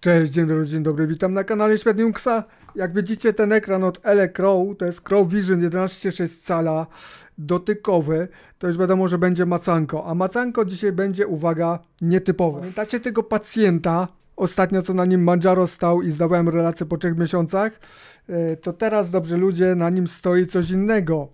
Cześć, dzień dobry, dzień dobry, witam na kanale Świat Jak widzicie ten ekran od Ele Crow, to jest Crow Vision 11.6 cala, dotykowy, to już wiadomo, że będzie macanko, a macanko dzisiaj będzie, uwaga, nietypowe. Pamiętacie tego pacjenta, ostatnio co na nim Manjaro stał i zdawałem relację po trzech miesiącach? E, to teraz, dobrze ludzie, na nim stoi coś innego.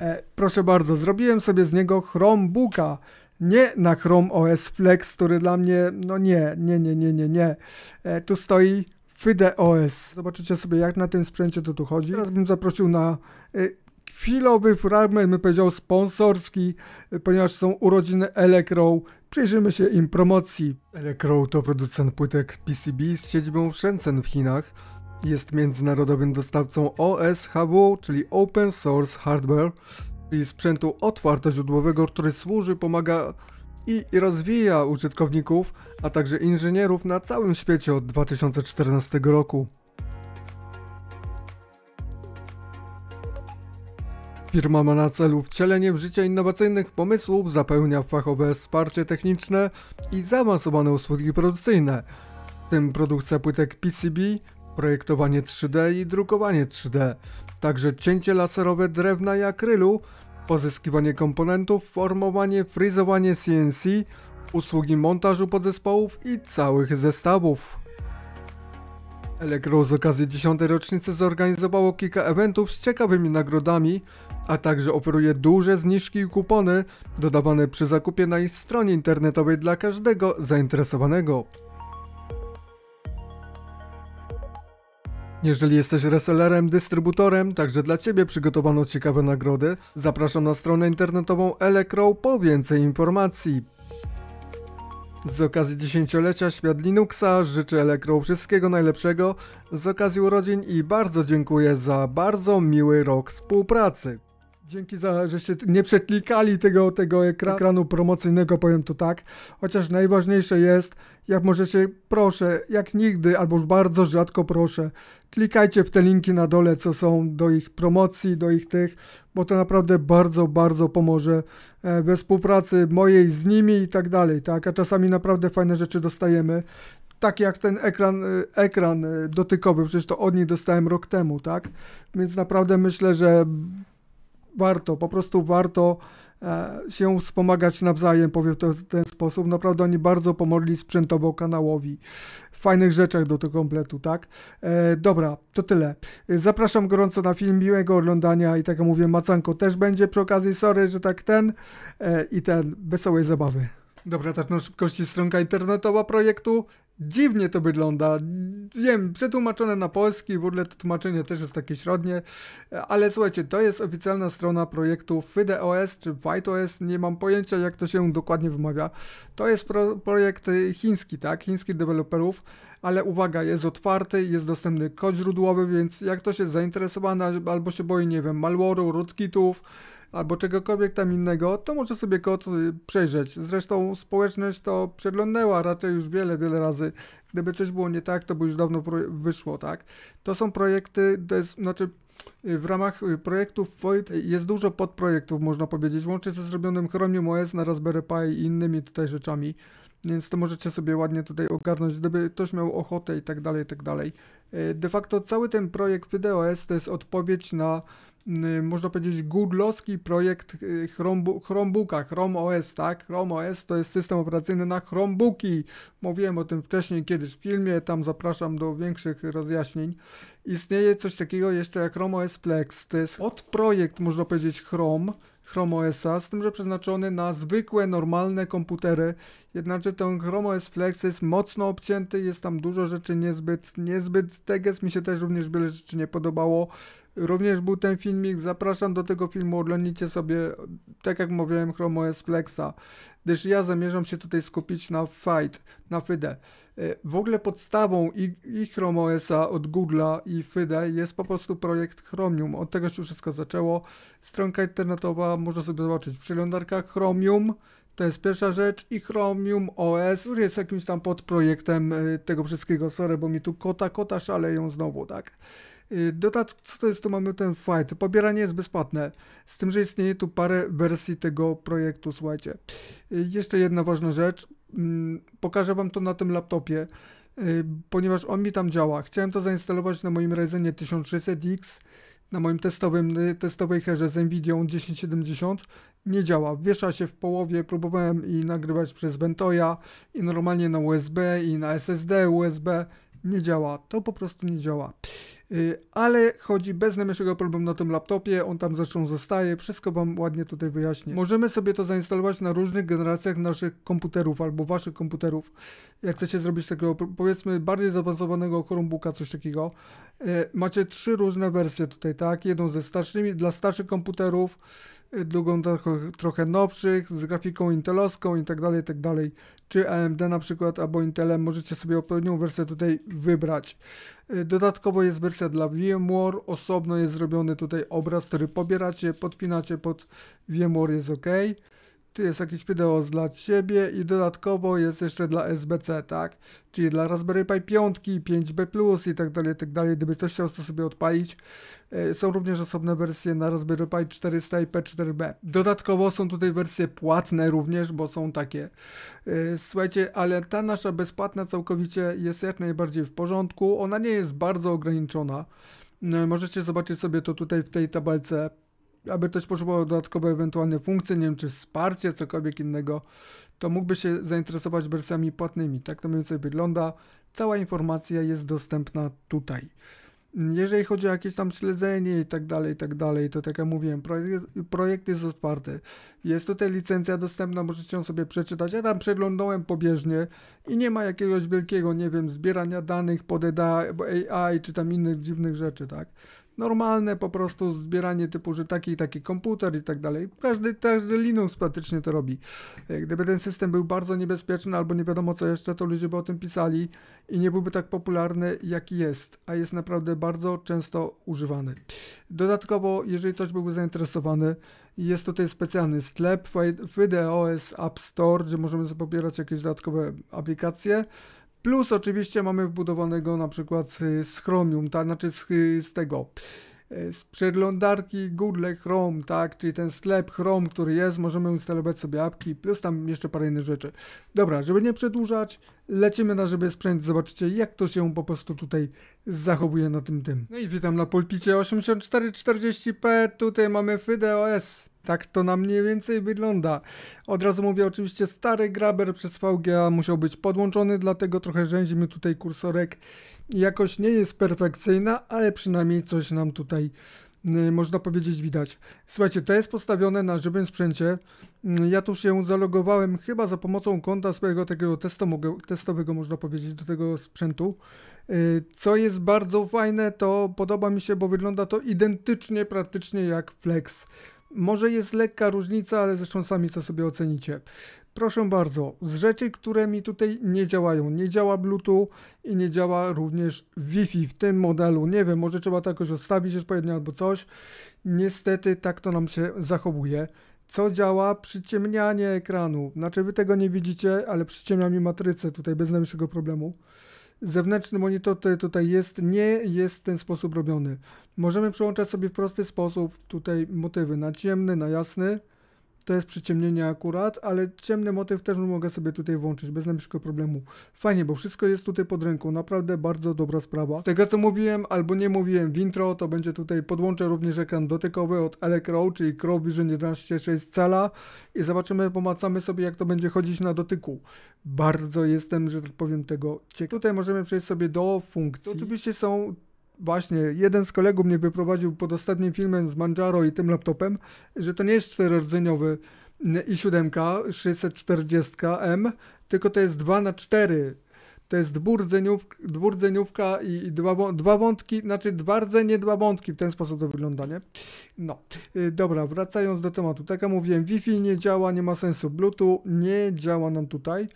E, proszę bardzo, zrobiłem sobie z niego Chromebooka nie na Chrome OS Flex, który dla mnie, no nie, nie, nie, nie, nie, nie. E, tu stoi FideOS. os Zobaczycie sobie, jak na tym sprzęcie to tu chodzi. Teraz bym zaprosił na e, chwilowy fragment, bym powiedział sponsorski, e, ponieważ są urodziny Elecrow. Przyjrzymy się im promocji. Elecrow to producent płytek PCB z siedzibą w Shenzhen w Chinach. Jest międzynarodowym dostawcą OS Hubu, czyli Open Source Hardware i sprzętu otwartoźródłowego, który służy, pomaga i rozwija użytkowników, a także inżynierów na całym świecie od 2014 roku. Firma ma na celu wcielenie w życie innowacyjnych pomysłów, zapełnia fachowe wsparcie techniczne i zaawansowane usługi produkcyjne, w tym produkcja płytek PCB, projektowanie 3D i drukowanie 3D, także cięcie laserowe drewna i akrylu, pozyskiwanie komponentów, formowanie, frizowanie CNC, usługi montażu podzespołów i całych zestawów. Electro z okazji 10. rocznicy zorganizowało kilka eventów z ciekawymi nagrodami, a także oferuje duże zniżki i kupony dodawane przy zakupie na ich stronie internetowej dla każdego zainteresowanego. Jeżeli jesteś resellerem, dystrybutorem, także dla Ciebie przygotowano ciekawe nagrody. Zapraszam na stronę internetową Elecrow po więcej informacji. Z okazji dziesięciolecia Świat Linuxa życzę Elecrow wszystkiego najlepszego z okazji urodzin i bardzo dziękuję za bardzo miły rok współpracy. Dzięki za, żeście nie przeklikali tego, tego ekra tak. ekranu promocyjnego, powiem to tak. Chociaż najważniejsze jest, jak możecie, proszę, jak nigdy, albo już bardzo rzadko proszę, klikajcie w te linki na dole, co są do ich promocji, do ich tych, bo to naprawdę bardzo, bardzo pomoże e, we współpracy mojej z nimi i tak dalej, tak? A czasami naprawdę fajne rzeczy dostajemy tak jak ten ekran, e, ekran e, dotykowy, przecież to od niej dostałem rok temu, tak? Więc naprawdę myślę, że warto, po prostu warto e, się wspomagać nawzajem, powiem to w ten sposób. Naprawdę oni bardzo pomogli sprzętowo kanałowi. W fajnych rzeczach do tego kompletu, tak? E, dobra, to tyle. Zapraszam gorąco na film, miłego oglądania i tak jak mówię, Macanko też będzie przy okazji, sorry, że tak ten e, i ten, wesołej zabawy. Dobra, tak na szybkości stronka internetowa projektu. Dziwnie to wygląda. Wiem, przetłumaczone na polski, w ogóle to tłumaczenie też jest takie średnie, ale słuchajcie, to jest oficjalna strona projektu FIDEOS czy FightOS, nie mam pojęcia jak to się dokładnie wymawia. To jest pro projekt chiński, tak, chińskich deweloperów, ale uwaga, jest otwarty, jest dostępny kod źródłowy, więc jak ktoś jest zainteresowany albo się boi, nie wiem, malware'u, rootkitów, albo czegokolwiek tam innego, to może sobie kod y, przejrzeć. Zresztą społeczność to przeglądała raczej już wiele, wiele razy. Gdyby coś było nie tak, to by już dawno wyszło, tak? To są projekty, to jest, znaczy y, w ramach y, projektów Void jest dużo podprojektów, można powiedzieć, łącznie ze zrobionym Chromium OS na Raspberry Pi i innymi tutaj rzeczami więc to możecie sobie ładnie tutaj ogarnąć, gdyby ktoś miał ochotę i tak dalej, i tak dalej. De facto cały ten projekt PDOS to jest odpowiedź na Y, można powiedzieć, Google'owski projekt y, Chromebooka, Chrome OS, tak? Chrome OS to jest system operacyjny na Chromebooki. Mówiłem o tym wcześniej kiedyś w filmie, tam zapraszam do większych rozjaśnień. Istnieje coś takiego jeszcze jak Chrome OS Flex To jest odprojekt, można powiedzieć, Chrome, Chrome OSa, z tym, że przeznaczony na zwykłe, normalne komputery. Jednakże ten Chrome OS Flex jest mocno obcięty, jest tam dużo rzeczy niezbyt, niezbyt teges. Mi się też również wiele rzeczy nie podobało. Również był ten filmik, zapraszam do tego filmu, oglądnijcie sobie, tak jak mówiłem, Chrome OS Flexa, gdyż ja zamierzam się tutaj skupić na Fight, na FIDE. E, w ogóle podstawą i, i Chrome OS-a od Google'a i FIDE jest po prostu projekt Chromium, od tego się wszystko zaczęło. Stronka internetowa, można sobie zobaczyć w przeglądarkach Chromium, to jest pierwsza rzecz i Chromium OS jest jakimś tam podprojektem e, tego wszystkiego. Sorry, bo mi tu kota, kota szaleją znowu, tak? Y, Dodatk, co to jest, to mamy ten fight. Pobieranie jest bezpłatne, z tym, że istnieje tu parę wersji tego projektu, słuchajcie. Y, jeszcze jedna ważna rzecz, mm, pokażę wam to na tym laptopie, y, ponieważ on mi tam działa. Chciałem to zainstalować na moim Ryzenie 1600X, na moim testowym, testowej herze z NVIDIA 1070 nie działa. Wiesza się w połowie, próbowałem i nagrywać przez Ventoya i normalnie na USB i na SSD USB. Nie działa, to po prostu nie działa. Y, ale chodzi bez najmniejszego problemu na tym laptopie, on tam zresztą zostaje, wszystko Wam ładnie tutaj wyjaśnię. Możemy sobie to zainstalować na różnych generacjach naszych komputerów albo Waszych komputerów. Jak chcecie zrobić tego, powiedzmy, bardziej zaawansowanego Chromebooka, coś takiego, y, macie trzy różne wersje tutaj, tak? Jedną ze starszymi, dla starszych komputerów, y, drugą trochę, trochę nowszych, z grafiką intelowską i tak dalej, i tak dalej czy AMD na przykład, albo Intelem, możecie sobie odpowiednią wersję tutaj wybrać. Y, dodatkowo jest wersja dla VMware, osobno jest zrobiony tutaj obraz, który pobieracie, podpinacie pod VMware jest OK tu jest jakieś wideo dla Ciebie i dodatkowo jest jeszcze dla SBC, tak? Czyli dla Raspberry Pi 5, 5B+, i tak dalej, i tak dalej. Gdyby ktoś chciał to sobie odpalić. E, są również osobne wersje na Raspberry Pi 400 i P4B. Dodatkowo są tutaj wersje płatne również, bo są takie. E, słuchajcie, ale ta nasza bezpłatna całkowicie jest jak najbardziej w porządku. Ona nie jest bardzo ograniczona. No możecie zobaczyć sobie to tutaj w tej tabelce aby ktoś potrzebował dodatkowe ewentualne funkcje, nie wiem, czy wsparcie, cokolwiek innego, to mógłby się zainteresować wersjami płatnymi. Tak to mniej więcej wygląda. Cała informacja jest dostępna tutaj. Jeżeli chodzi o jakieś tam śledzenie i tak dalej, i tak dalej, to tak jak mówiłem, projekt, projekt jest otwarty. Jest tutaj licencja dostępna, możecie ją sobie przeczytać. Ja tam przeglądałem pobieżnie i nie ma jakiegoś wielkiego, nie wiem, zbierania danych pod AI czy tam innych dziwnych rzeczy, tak? normalne po prostu zbieranie typu, że taki i taki komputer i tak dalej. Każdy, każdy Linux praktycznie to robi. E, gdyby ten system był bardzo niebezpieczny albo nie wiadomo co jeszcze, to ludzie by o tym pisali i nie byłby tak popularny jaki jest, a jest naprawdę bardzo często używany. Dodatkowo, jeżeli ktoś byłby zainteresowany, jest tutaj specjalny sklep WideoS App Store, gdzie możemy sobie pobierać jakieś dodatkowe aplikacje. Plus oczywiście mamy wbudowanego na przykład z Chromium, tak, znaczy z, z tego e, z przeglądarki Google Chrome, tak, czyli ten sklep Chrome, który jest, możemy instalować sobie apki, plus tam jeszcze parę innych rzeczy. Dobra, żeby nie przedłużać, lecimy na żeby sprzęt, zobaczycie jak to się po prostu tutaj zachowuje na tym tym. No i witam na pulpicie 8440p, tutaj mamy FIDE OS. Tak to na mniej więcej wygląda. Od razu mówię oczywiście stary graber przez VGA musiał być podłączony, dlatego trochę rzęzi tutaj kursorek. Jakoś nie jest perfekcyjna, ale przynajmniej coś nam tutaj y, można powiedzieć widać. Słuchajcie, to jest postawione na żywym sprzęcie. Mm, ja tu się zalogowałem chyba za pomocą konta swojego takiego testowego, można powiedzieć, do tego sprzętu. Y, co jest bardzo fajne, to podoba mi się, bo wygląda to identycznie praktycznie jak Flex. Może jest lekka różnica, ale zresztą sami to sobie ocenicie. Proszę bardzo, z rzeczy, które mi tutaj nie działają, nie działa Bluetooth i nie działa również Wi-Fi w tym modelu. Nie wiem, może trzeba to jakoś odstawić odpowiednio albo coś. Niestety tak to nam się zachowuje. Co działa? Przyciemnianie ekranu. Znaczy wy tego nie widzicie, ale przyciemnia mi matrycę tutaj bez najmniejszego problemu zewnętrzny monitor, który tutaj jest, nie jest w ten sposób robiony. Możemy przełączać sobie w prosty sposób tutaj motywy na ciemny, na jasny. To jest przyciemnienie akurat, ale ciemny motyw też mogę sobie tutaj włączyć bez najmniejszego problemu. Fajnie, bo wszystko jest tutaj pod ręką, naprawdę bardzo dobra sprawa. Z tego co mówiłem albo nie mówiłem w intro, to będzie tutaj, podłączę również ekran dotykowy od Elecrow, czyli Crow Vision 11.6 cala i zobaczymy, pomacamy sobie jak to będzie chodzić na dotyku. Bardzo jestem, że tak powiem, tego ciekaw. Tutaj możemy przejść sobie do funkcji. To oczywiście są Właśnie, jeden z kolegów mnie wyprowadził pod ostatnim filmem z Manjaro i tym laptopem, że to nie jest czterordzeniowy i7 640M, tylko to jest 2 na 4 to jest dwurdzeniówka, dwurdzeniówka i, dwa, dwa wątki, znaczy dwa rdzenie, dwa wątki, w ten sposób to wygląda, nie? No, y, dobra, wracając do tematu, tak jak mówiłem, Wi-Fi nie działa, nie ma sensu, Bluetooth nie działa nam tutaj,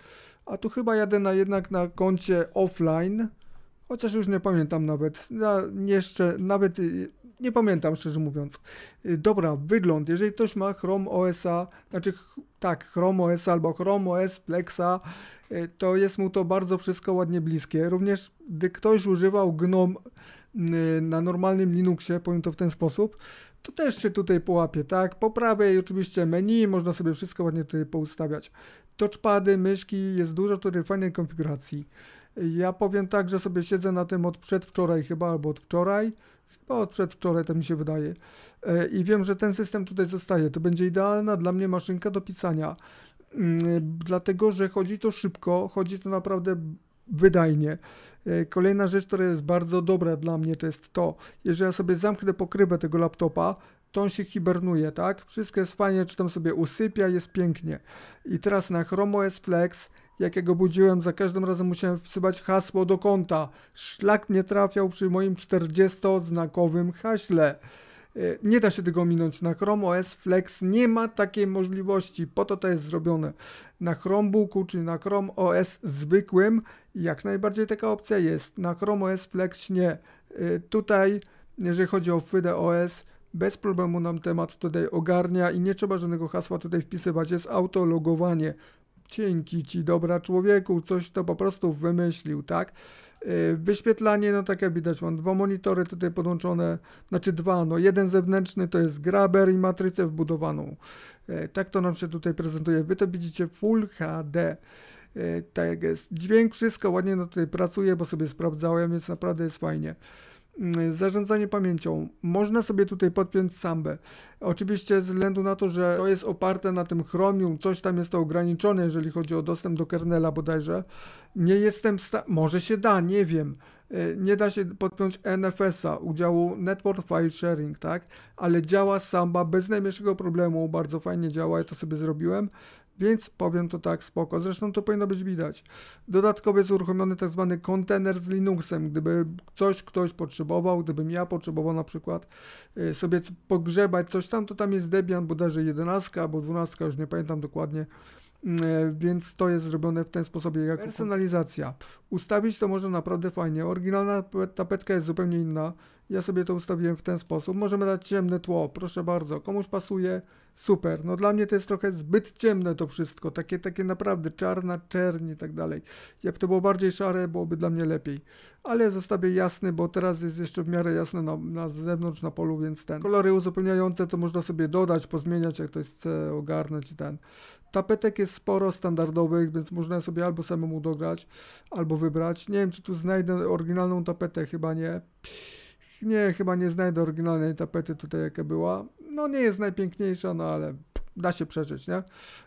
a tu chyba jadę na, jednak na koncie offline, Chociaż już nie pamiętam nawet. Ja jeszcze nawet y, nie pamiętam, szczerze mówiąc. Y, dobra, wygląd. Jeżeli ktoś ma Chrome OS-a, znaczy tak, Chrome OS albo Chrome OS Plexa, y, to jest mu to bardzo wszystko ładnie bliskie. Również gdy ktoś używał GNOME na normalnym Linuxie, powiem to w ten sposób, to też się tutaj połapie, tak? Po prawej oczywiście menu, można sobie wszystko ładnie tutaj poustawiać. Touchpady, myszki, jest dużo tutaj fajnej konfiguracji. Ja powiem tak, że sobie siedzę na tym od przedwczoraj chyba, albo od wczoraj, chyba od przedwczoraj, to tak mi się wydaje. E, I wiem, że ten system tutaj zostaje. To będzie idealna dla mnie maszynka do pisania, mm, dlatego że chodzi to szybko, chodzi to naprawdę wydajnie. E, kolejna rzecz, która jest bardzo dobra dla mnie, to jest to, jeżeli ja sobie zamknę pokrywę tego laptopa, to on się hibernuje, tak? Wszystko jest fajnie, czy tam sobie usypia, jest pięknie. I teraz na Chrome OS Flex jak ja go budziłem, za każdym razem musiałem wpisywać hasło do konta. Szlak mnie trafiał przy moim 40-znakowym haśle. E, nie da się tego minąć. Na Chrome OS Flex nie ma takiej możliwości. Po to to jest zrobione. Na Chromebooku czy na Chrome OS zwykłym jak najbardziej taka opcja jest. Na Chrome OS Flex nie. E, tutaj, jeżeli chodzi o FIDE OS, bez problemu nam temat tutaj ogarnia i nie trzeba żadnego hasła tutaj wpisywać. Jest autologowanie. Dzięki ci, dobra człowieku, coś to po prostu wymyślił, tak? E, wyświetlanie, no tak jak widać, mam dwa monitory tutaj podłączone, znaczy dwa, no jeden zewnętrzny to jest graber i matrycę wbudowaną. E, tak to nam się tutaj prezentuje. Wy to widzicie Full HD. E, tak jest. Dźwięk, wszystko ładnie no tutaj pracuje, bo sobie sprawdzałem, więc naprawdę jest fajnie. Mm, zarządzanie pamięcią. Można sobie tutaj podpiąć sambę. Oczywiście ze względu na to, że to jest oparte na tym Chromium, coś tam jest to ograniczone, jeżeli chodzi o dostęp do kernela bodajże. Nie jestem w stanie, może się da, nie wiem. Y, nie da się podpiąć NFS-a, udziału Network File Sharing, tak? Ale działa Samba bez najmniejszego problemu, bardzo fajnie działa, ja to sobie zrobiłem, więc powiem to tak, spoko. Zresztą to powinno być widać. Dodatkowo jest uruchomiony tak zwany kontener z Linuxem. Gdyby coś ktoś potrzebował, gdybym ja potrzebował na przykład y, sobie pogrzebać coś tam, to tam jest Debian bodajże 11 albo 12, już nie pamiętam dokładnie, E, więc to jest zrobione w ten sposób jak personalizacja. Ustawić to można naprawdę fajnie. Oryginalna tapetka jest zupełnie inna. Ja sobie to ustawiłem w ten sposób. Możemy dać ciemne tło, proszę bardzo. Komuś pasuje, super. No dla mnie to jest trochę zbyt ciemne to wszystko. Takie, takie naprawdę czarna, czerni i tak dalej. Jakby to było bardziej szare, byłoby dla mnie lepiej. Ale zostawię jasny, bo teraz jest jeszcze w miarę jasne na, na zewnątrz, na polu, więc ten. Kolory uzupełniające to można sobie dodać, pozmieniać, jak ktoś chce ogarnąć i ten. Tapetek jest sporo standardowych, więc można sobie albo samemu dograć, albo wybrać. Nie wiem, czy tu znajdę oryginalną tapetę, chyba nie nie, chyba nie znajdę oryginalnej tapety tutaj jaka była. No nie jest najpiękniejsza, no ale da się przeżyć, nie?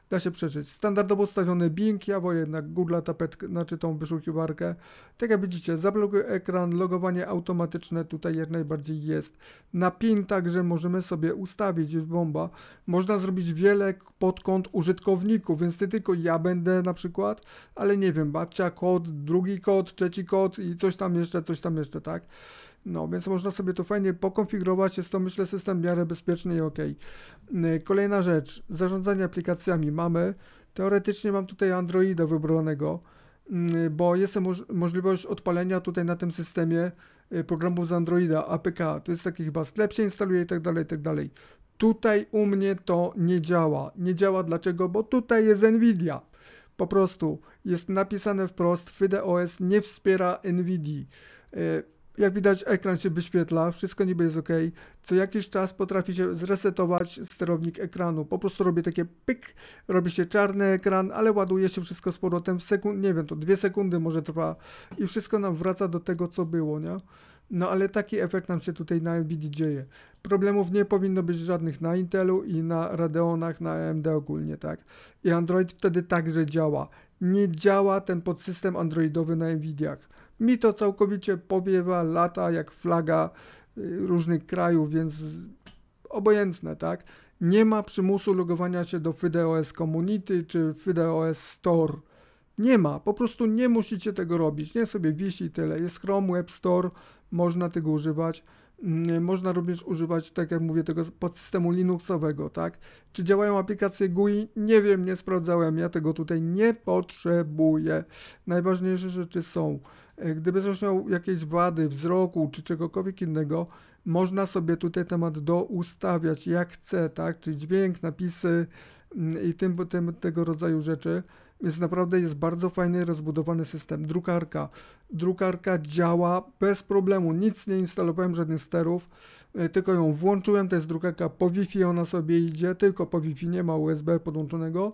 Da się przeżyć. Standardowo ustawiony Bing, ja bo jednak Google tapet, znaczy tą wyszukiwarkę. Tak jak widzicie, zablokuj ekran, logowanie automatyczne tutaj jak najbardziej jest. Na PIN także możemy sobie ustawić, jest bomba. Można zrobić wiele pod kąt użytkowników, więc nie tylko ja będę na przykład, ale nie wiem, babcia, kod, drugi kod, trzeci kod i coś tam jeszcze, coś tam jeszcze, tak? No, więc można sobie to fajnie pokonfigurować, jest to myślę system w miarę bezpieczny i ok. Kolejna rzecz, zarządzanie aplikacjami mamy. Teoretycznie mam tutaj Androida wybranego, bo jest możliwość odpalenia tutaj na tym systemie y, programów z Androida, APK. To jest taki chyba sklep się instaluje i tak dalej, i tak dalej. Tutaj u mnie to nie działa. Nie działa dlaczego? Bo tutaj jest Nvidia. Po prostu jest napisane wprost, FIDE nie wspiera NVIDII. Y, jak widać, ekran się wyświetla, wszystko niby jest ok. Co jakiś czas potrafi się zresetować sterownik ekranu. Po prostu robię takie pyk, robi się czarny ekran, ale ładuje się wszystko z powrotem w sekund, nie wiem, to dwie sekundy może trwa i wszystko nam wraca do tego, co było, nie? No ale taki efekt nam się tutaj na Nvidia dzieje. Problemów nie powinno być żadnych na Intelu i na Radeonach, na AMD ogólnie, tak? I Android wtedy także działa. Nie działa ten podsystem androidowy na Nvidiach. Mi to całkowicie powiewa, lata jak flaga y, różnych krajów, więc obojętne, tak? Nie ma przymusu logowania się do FIDEOS Community czy FIDEOS Store. Nie ma, po prostu nie musicie tego robić. Nie sobie wisi tyle. Jest Chrome Web Store, można tego używać. Mm, y, można również używać, tak jak mówię, tego podsystemu Linuxowego, tak? Czy działają aplikacje GUI? Nie wiem, nie sprawdzałem. Ja tego tutaj nie potrzebuję. Najważniejsze rzeczy są. E, gdyby ktoś miał jakieś wady wzroku czy czegokolwiek innego, można sobie tutaj temat doustawiać jak chce, tak? Czyli dźwięk, napisy mm, i tym, tym tego rodzaju rzeczy. Więc naprawdę jest bardzo fajny, rozbudowany system. Drukarka. Drukarka działa bez problemu. Nic nie instalowałem, żadnych sterów E, tylko ją włączyłem, to jest drukarka po Wi-Fi, ona sobie idzie, tylko po Wi-Fi, nie ma USB podłączonego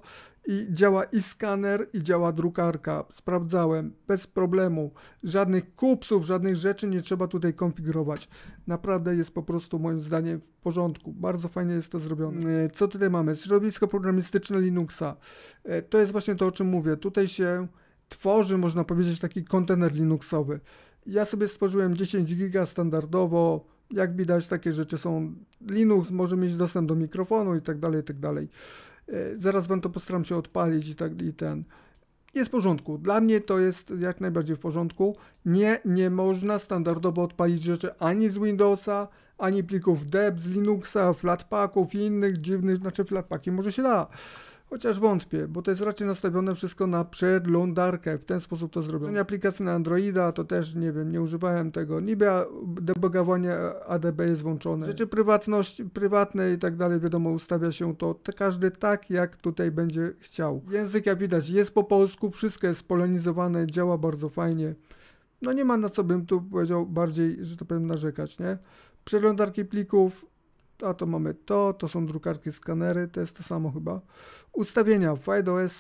i działa i skaner, i działa drukarka. Sprawdzałem, bez problemu, żadnych kupsów, żadnych rzeczy nie trzeba tutaj konfigurować. Naprawdę jest po prostu moim zdaniem w porządku, bardzo fajnie jest to zrobione. E, co tutaj mamy? Środowisko programistyczne Linuxa. E, to jest właśnie to, o czym mówię. Tutaj się tworzy, można powiedzieć, taki kontener Linuxowy. Ja sobie stworzyłem 10 giga standardowo, jak widać, takie rzeczy są. Linux może mieć dostęp do mikrofonu i tak dalej, i tak dalej. E, zaraz będę to postaram się odpalić i tak i ten. Jest w porządku. Dla mnie to jest jak najbardziej w porządku. Nie, nie można standardowo odpalić rzeczy ani z Windowsa, ani plików DEB z Linuxa, flatpaków i innych dziwnych, znaczy flatpaki może się da. Chociaż wątpię, bo to jest raczej nastawione wszystko na przeglądarkę. W ten sposób to zrobione. aplikacji na Androida to też nie wiem, nie używałem tego. Niby debugowanie ADB jest włączone. Rzeczy prywatność, prywatne i tak dalej, wiadomo, ustawia się to każdy tak, jak tutaj będzie chciał. Język, jak widać, jest po polsku, wszystko jest polonizowane, działa bardzo fajnie. No nie ma na co bym tu powiedział bardziej, że to powiem, narzekać, nie? Przeglądarki plików, a to mamy to, to są drukarki, skanery, to jest to samo chyba. Ustawienia, w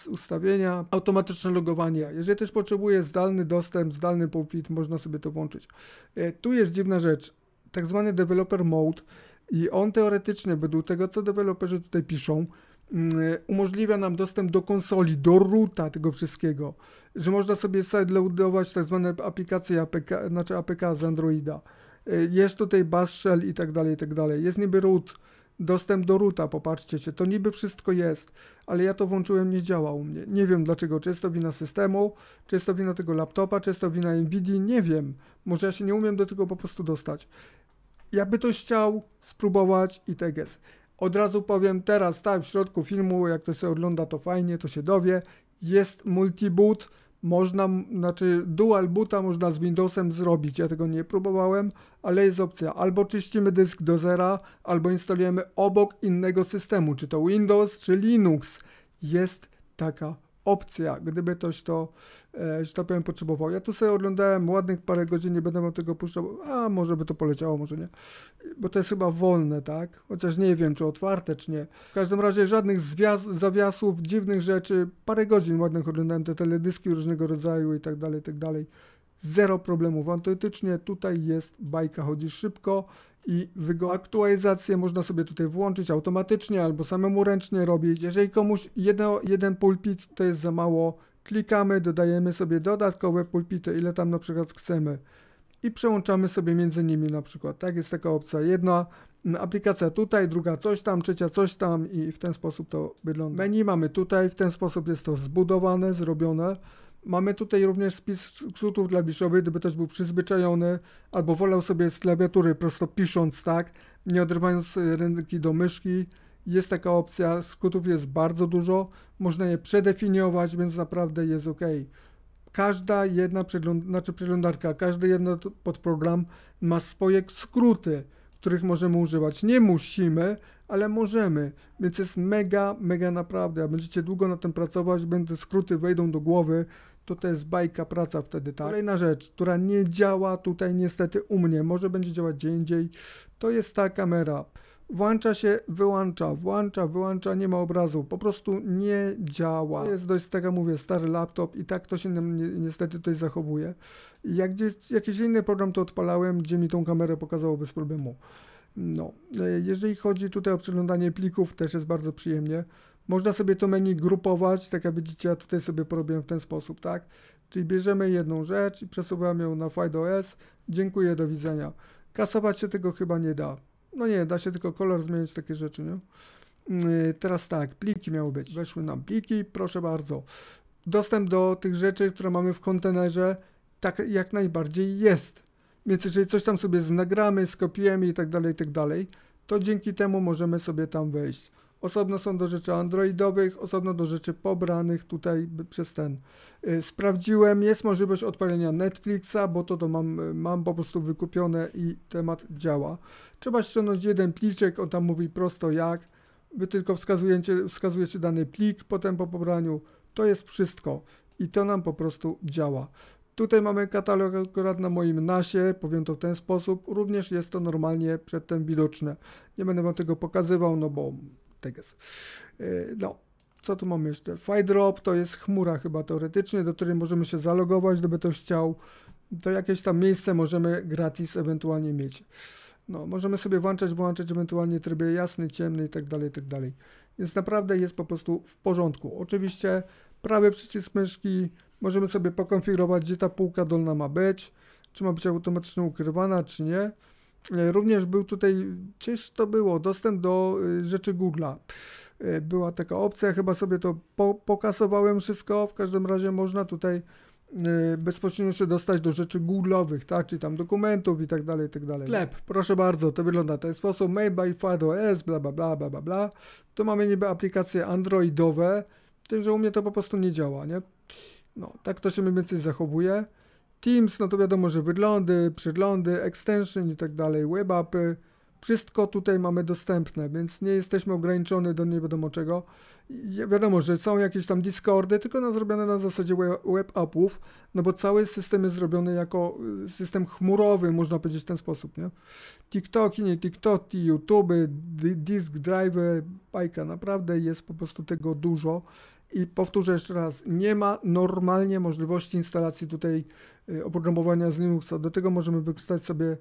ustawienia, automatyczne logowanie. Jeżeli też potrzebuje zdalny dostęp, zdalny pulpit, można sobie to włączyć. E, tu jest dziwna rzecz, tak zwany developer mode i on teoretycznie, według tego co deweloperzy tutaj piszą, mm, e, umożliwia nam dostęp do konsoli, do roota tego wszystkiego, że można sobie sideloadować tak zwane aplikacje APK, znaczy APK z Androida, Y, jest tutaj bash shell i tak dalej, i tak dalej. Jest niby root, dostęp do roota, popatrzcie się, to niby wszystko jest, ale ja to włączyłem, nie działa u mnie. Nie wiem dlaczego, czy jest to wina systemu, czy jest to wina tego laptopa, czy jest to wina NVIDII, nie wiem. Może ja się nie umiem do tego po prostu dostać. Jakby to chciał spróbować i tak jest. Od razu powiem teraz, tak, w środku filmu, jak to się ogląda, to fajnie, to się dowie. Jest multiboot, boot można, znaczy dual boota można z Windowsem zrobić, ja tego nie próbowałem, ale jest opcja, albo czyścimy dysk do zera, albo instalujemy obok innego systemu, czy to Windows, czy Linux. Jest taka opcja, gdyby ktoś to, e, że tak powiem, potrzebował. Ja tu sobie oglądałem ładnych parę godzin, nie będę wam tego puszczał, a może by to poleciało, może nie, bo to jest chyba wolne, tak? Chociaż nie wiem, czy otwarte, czy nie. W każdym razie żadnych zwias- zawiasów, dziwnych rzeczy, parę godzin ładnych oglądałem te teledyski różnego rodzaju i tak dalej, i tak dalej zero problemów. Anteoretycznie tutaj jest bajka, chodzi szybko i wygodnie. Aktualizację można sobie tutaj włączyć automatycznie albo samemu ręcznie robić. Jeżeli komuś jedno, jeden pulpit to jest za mało, klikamy, dodajemy sobie dodatkowe pulpity, ile tam na przykład chcemy i przełączamy sobie między nimi na przykład. Tak, jest taka opcja. Jedna mm, aplikacja tutaj, druga coś tam, trzecia coś tam i w ten sposób to wygląda. Menu mamy tutaj, w ten sposób jest to zbudowane, zrobione. Mamy tutaj również spis skrótów dla Biszowy, gdyby ktoś był przyzwyczajony albo wolał sobie z klawiatury prosto pisząc, tak, nie odrywając e, ręki do myszki. Jest taka opcja, skrótów jest bardzo dużo, można je przedefiniować, więc naprawdę jest ok. Każda jedna przegląd znaczy przeglądarka, każdy jeden podprogram ma swoje skróty, których możemy używać. Nie musimy, ale możemy, więc jest mega, mega naprawdę. A Będziecie długo na tym pracować, będą skróty wejdą do głowy, to to jest bajka, praca wtedy tak? Kolejna rzecz, która nie działa tutaj niestety u mnie, może będzie działać gdzie indziej, to jest ta kamera. Włącza się, wyłącza, włącza, wyłącza, nie ma obrazu, po prostu nie działa. Jest dość, tak jak mówię, stary laptop i tak to się niestety tutaj zachowuje. Jak gdzieś, jakiś inny program to odpalałem, gdzie mi tą kamerę pokazało bez problemu. No, e, jeżeli chodzi tutaj o przeglądanie plików, też jest bardzo przyjemnie. Można sobie to menu grupować, tak jak widzicie, ja tutaj sobie porobiłem w ten sposób, tak? Czyli bierzemy jedną rzecz i przesuwamy ją na Find Dziękuję, do widzenia. Kasować się tego chyba nie da. No nie, da się tylko kolor zmienić, takie rzeczy, nie? Mm, e, teraz tak, pliki miały być. Weszły nam pliki, proszę bardzo. Dostęp do tych rzeczy, które mamy w kontenerze, tak jak najbardziej jest. Więc jeżeli coś tam sobie znagramy, skopiujemy i tak dalej, i tak dalej, to dzięki temu możemy sobie tam wejść. Osobno są do rzeczy androidowych, osobno do rzeczy pobranych tutaj przez ten. Y, sprawdziłem, jest możliwość odpalenia Netflixa, bo to, to mam, y, mam po prostu wykupione i temat działa. Trzeba ściągnąć jeden pliczek, on tam mówi prosto jak. Wy tylko wskazujecie, wskazujecie dany plik, potem po pobraniu to jest wszystko i to nam po prostu działa. Tutaj mamy katalog akurat na moim nasie, powiem to w ten sposób. Również jest to normalnie przedtem widoczne. Nie będę wam tego pokazywał, no bo tak jest. E, no, co tu mamy jeszcze? FireDrop to jest chmura chyba teoretycznie, do której możemy się zalogować, gdyby ktoś chciał. To jakieś tam miejsce możemy gratis ewentualnie mieć. No, możemy sobie włączać, wyłączać ewentualnie trybie jasny, ciemny i tak dalej, tak dalej. Więc naprawdę jest po prostu w porządku. Oczywiście prawy przycisk myszki, Możemy sobie pokonfigurować, gdzie ta półka dolna ma być, czy ma być automatycznie ukrywana, czy nie. E, również był tutaj, gdzieś to było, dostęp do y, rzeczy Google'a. E, była taka opcja, chyba sobie to po, pokasowałem wszystko, w każdym razie można tutaj y, bezpośrednio się dostać do rzeczy Google'owych, tak, Czy tam dokumentów i tak dalej, i tak dalej. Sklep, proszę bardzo, to wygląda w ten sposób, made by FireOS, bla, bla, bla, bla, bla, bla. Tu mamy niby aplikacje androidowe, tym, że u mnie to po prostu nie działa, nie? No, tak to się mniej więcej zachowuje. Teams, no to wiadomo, że wyglądy, przeglądy, extension i tak dalej, web appy, wszystko tutaj mamy dostępne, więc nie jesteśmy ograniczone do nie wiadomo czego. I wiadomo, że są jakieś tam Discordy, tylko no, zrobione na zasadzie web appów, no bo cały system jest zrobiony jako y, system chmurowy, można powiedzieć w ten sposób, nie? TikToki, nie TikToki, YouTube, disk drive, bajka, naprawdę jest po prostu tego dużo i powtórzę jeszcze raz, nie ma normalnie możliwości instalacji tutaj y, oprogramowania z Linuxa. Do tego możemy wykorzystać sobie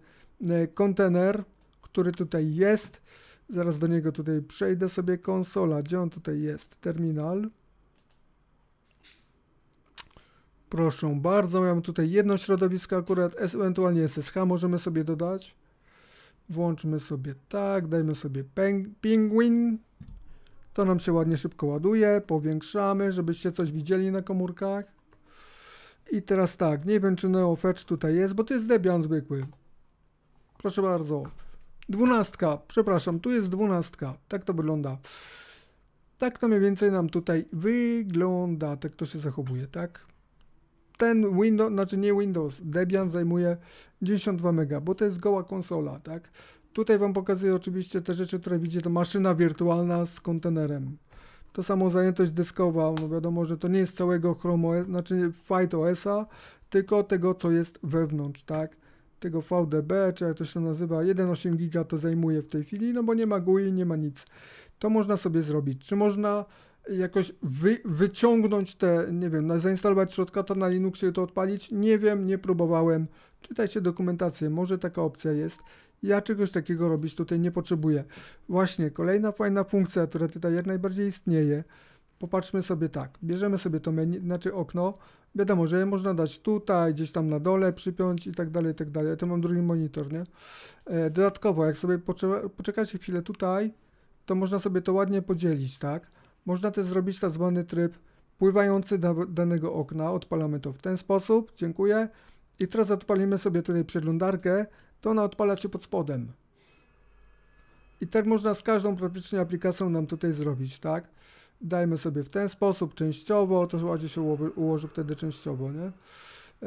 y, kontener, który tutaj jest. Zaraz do niego tutaj przejdę sobie konsola. Gdzie on tutaj jest? Terminal. Proszę bardzo, mamy tutaj jedno środowisko akurat, ewentualnie SSH możemy sobie dodać. Włączmy sobie tak, dajmy sobie penguin, to nam się ładnie szybko ładuje, powiększamy, żebyście coś widzieli na komórkach. I teraz tak, nie wiem czy NeoFetch tutaj jest, bo to jest Debian zwykły. Proszę bardzo. Dwunastka, przepraszam, tu jest dwunastka. Tak to wygląda. Tak to mniej więcej nam tutaj wygląda, tak to się zachowuje, tak? Ten Windows, znaczy nie Windows, Debian zajmuje 92 MB, bo to jest goła konsola, tak? Tutaj Wam pokazuję oczywiście te rzeczy, które widzicie, to maszyna wirtualna z kontenerem. To samo zajętość dyskowa, no wiadomo, że to nie jest całego Chrome znaczy Fight OS-a, tylko tego, co jest wewnątrz, tak? Tego VDB, czy jak to się nazywa, 1,8 giga to zajmuje w tej chwili, no bo nie ma GUI, nie ma nic. To można sobie zrobić. Czy można jakoś wy, wyciągnąć te, nie wiem, zainstalować środka, to na Linuxie i to odpalić? Nie wiem, nie próbowałem. Czytajcie dokumentację, może taka opcja jest. Ja czegoś takiego robić tutaj nie potrzebuję. Właśnie, kolejna fajna funkcja, która tutaj jak najbardziej istnieje. Popatrzmy sobie tak, bierzemy sobie to menu, znaczy okno, wiadomo, że je można dać tutaj, gdzieś tam na dole przypiąć i tak dalej, i tak dalej. Ja to mam drugi monitor, nie? E, dodatkowo, jak sobie poczekacie chwilę tutaj, to można sobie to ładnie podzielić, tak? Można też zrobić tak zwany tryb pływający do danego okna. Odpalamy to w ten sposób, dziękuję. I teraz odpalimy sobie tutaj przeglądarkę to ona odpala się pod spodem. I tak można z każdą praktycznie aplikacją nam tutaj zrobić, tak? Dajmy sobie w ten sposób, częściowo, to ładnie się ułoży wtedy częściowo, nie?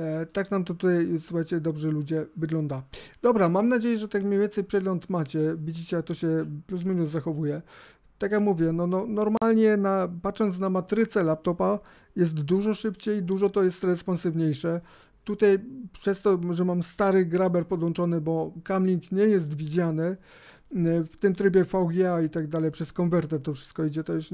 E, tak nam to tutaj, słuchajcie, dobrze ludzie wygląda. Dobra, mam nadzieję, że tak mniej więcej przegląd macie. Widzicie, jak to się plus minus zachowuje. Tak jak mówię, no, no normalnie na, patrząc na matrycę laptopa jest dużo szybciej, dużo to jest responsywniejsze. Tutaj przez to, że mam stary graber podłączony, bo camlink nie jest widziany y, w tym trybie VGA i tak dalej, przez konwerter to wszystko idzie, to już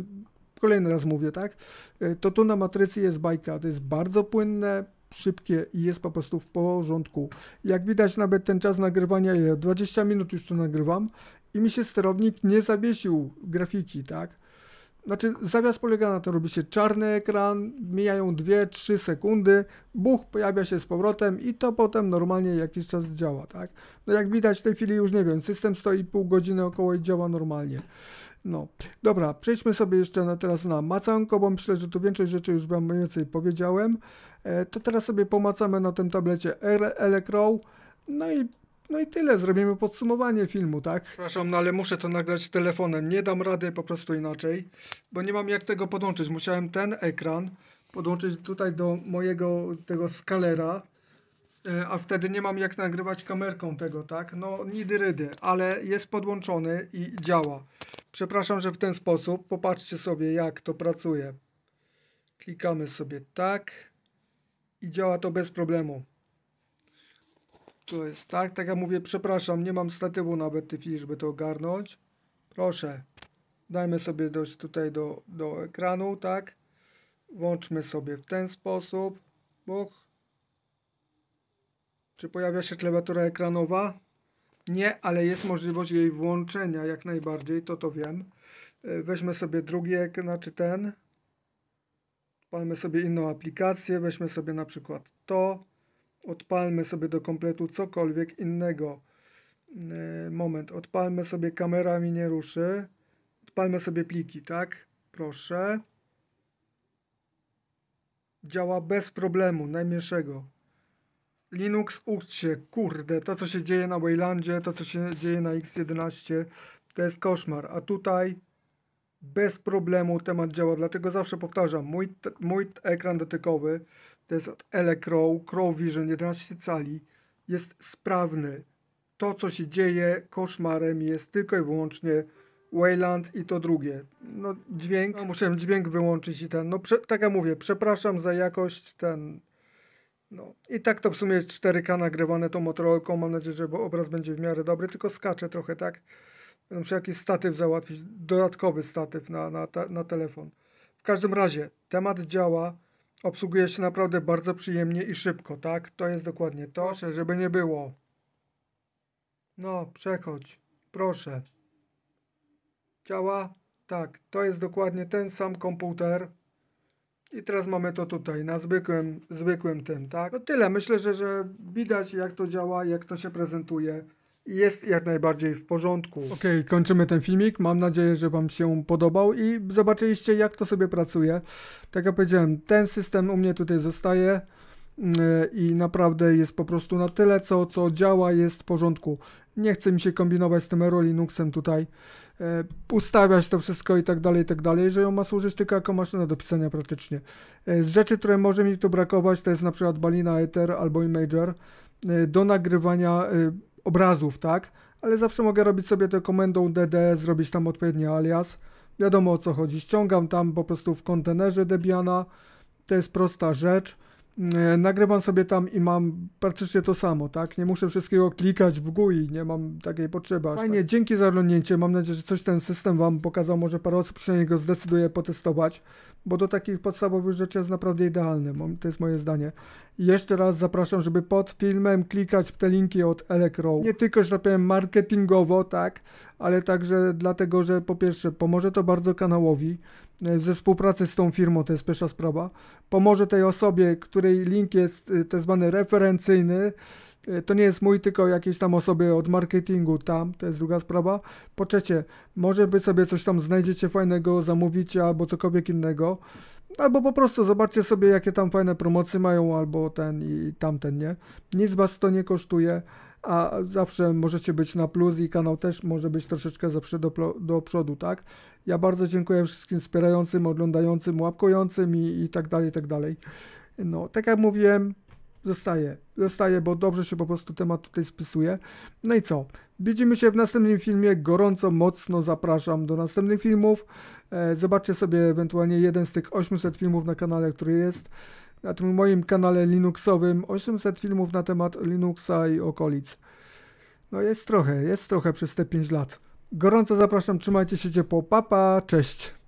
kolejny raz mówię, tak? Y, to tu na matrycy jest bajka, to jest bardzo płynne, szybkie i jest po prostu w porządku. Jak widać nawet ten czas nagrywania, 20 minut już to nagrywam i mi się sterownik nie zawiesił grafiki, tak? Znaczy, zawias polega na tym, robi się czarny ekran, mijają 2-3 sekundy, buch pojawia się z powrotem i to potem normalnie jakiś czas działa, tak? No jak widać w tej chwili już nie wiem, system stoi pół godziny około i działa normalnie. No, dobra, przejdźmy sobie jeszcze na, teraz na macanko, bo myślę, że tu większość rzeczy już wam mniej więcej powiedziałem. E, to teraz sobie pomacamy na tym tablecie Elecrow. No i no i tyle, zrobimy podsumowanie filmu, tak? Przepraszam, no ale muszę to nagrać telefonem. Nie dam rady po prostu inaczej, bo nie mam jak tego podłączyć. Musiałem ten ekran podłączyć tutaj do mojego tego skalera, e, a wtedy nie mam jak nagrywać kamerką tego, tak? No nidy rydy, ale jest podłączony i działa. Przepraszam, że w ten sposób. Popatrzcie sobie, jak to pracuje. Klikamy sobie tak i działa to bez problemu. To jest tak, tak jak mówię, przepraszam, nie mam statywu nawet chwili, żeby to ogarnąć. Proszę, dajmy sobie dojść tutaj do, do ekranu, tak? Włączmy sobie w ten sposób. Buch. Czy pojawia się klawiatura ekranowa? Nie, ale jest możliwość jej włączenia jak najbardziej, to to wiem. E, weźmy sobie drugi ekran, czy ten. Palmy sobie inną aplikację, weźmy sobie na przykład to. Odpalmy sobie do kompletu cokolwiek innego. E, moment, odpalmy sobie, kamera mi nie ruszy. Odpalmy sobie pliki, tak? Proszę. Działa bez problemu, najmniejszego. Linux, ucz się, kurde, to co się dzieje na Waylandzie, to co się dzieje na X11, to jest koszmar. A tutaj bez problemu temat działa, dlatego zawsze powtarzam, mój, mój ekran dotykowy, to jest od Elecrow, Crow Vision 11 cali, jest sprawny. To, co się dzieje, koszmarem jest tylko i wyłącznie Wayland i to drugie. No dźwięk, no, musiałem dźwięk wyłączyć i ten, no prze, tak jak mówię, przepraszam za jakość ten, no i tak to w sumie jest 4K nagrywane tą motorolką, mam nadzieję, że obraz będzie w miarę dobry, tylko skacze trochę, tak? Muszę jakiś statyw załatwić, dodatkowy statyw na, na, na telefon. W każdym razie temat działa, obsługuje się naprawdę bardzo przyjemnie i szybko, tak? To jest dokładnie to, proszę, żeby nie było. No, przechodź, proszę. Działa? Tak, to jest dokładnie ten sam komputer. I teraz mamy to tutaj, na zwykłym, zwykłym tym, tak? No tyle, myślę, że, że widać jak to działa, jak to się prezentuje jest jak najbardziej w porządku. Okej, okay, kończymy ten filmik. Mam nadzieję, że Wam się podobał i zobaczyliście, jak to sobie pracuje. Tak jak powiedziałem, ten system u mnie tutaj zostaje y, i naprawdę jest po prostu na tyle, co, co działa, jest w porządku. Nie chce mi się kombinować z tym Aero Linuxem tutaj, y, ustawiać to wszystko i tak dalej, i tak dalej, że ją ma służyć tylko jako maszyna do pisania praktycznie. Y, z rzeczy, które może mi tu brakować, to jest na przykład Balina Ether albo Imager do nagrywania obrazów, tak? Ale zawsze mogę robić sobie to komendą DD, zrobić tam odpowiedni alias. Wiadomo o co chodzi. Ściągam tam po prostu w kontenerze Debiana. To jest prosta rzecz. Mm, e, nagrywam sobie tam i mam praktycznie to samo, tak? Nie muszę wszystkiego klikać w GUI, nie mam takiej potrzeby. Fajnie, tak. dzięki za oglądnięcie. Mam nadzieję, że coś ten system Wam pokazał. Może parę osób przynajmniej go zdecyduje potestować bo do takich podstawowych rzeczy jest naprawdę idealny. To jest moje zdanie. jeszcze raz zapraszam, żeby pod filmem klikać w te linki od Elecrow. Nie tylko, że tak powiem, marketingowo, tak, ale także dlatego, że po pierwsze pomoże to bardzo kanałowi ze współpracy z tą firmą, to jest pierwsza sprawa. Pomoże tej osobie, której link jest e, tak zwany referencyjny, E, to nie jest mój, tylko jakiejś tam osoby od marketingu tam, to jest druga sprawa. Po trzecie, może by sobie coś tam znajdziecie fajnego, zamówicie albo cokolwiek innego, albo po prostu zobaczcie sobie, jakie tam fajne promocje mają, albo ten i tamten, nie? Nic was to nie kosztuje, a zawsze możecie być na plus i kanał też może być troszeczkę zawsze do, do przodu, tak? Ja bardzo dziękuję wszystkim wspierającym, oglądającym, łapkującym i, i tak dalej, i tak dalej. No, tak jak mówiłem, Zostaje, zostaje, bo dobrze się po prostu temat tutaj spisuje. No i co? Widzimy się w następnym filmie. Gorąco, mocno zapraszam do następnych filmów. E, zobaczcie sobie ewentualnie jeden z tych 800 filmów na kanale, który jest na tym moim kanale Linuxowym. 800 filmów na temat Linuxa i okolic. No jest trochę, jest trochę przez te 5 lat. Gorąco zapraszam, trzymajcie się ciepło, papa, cześć!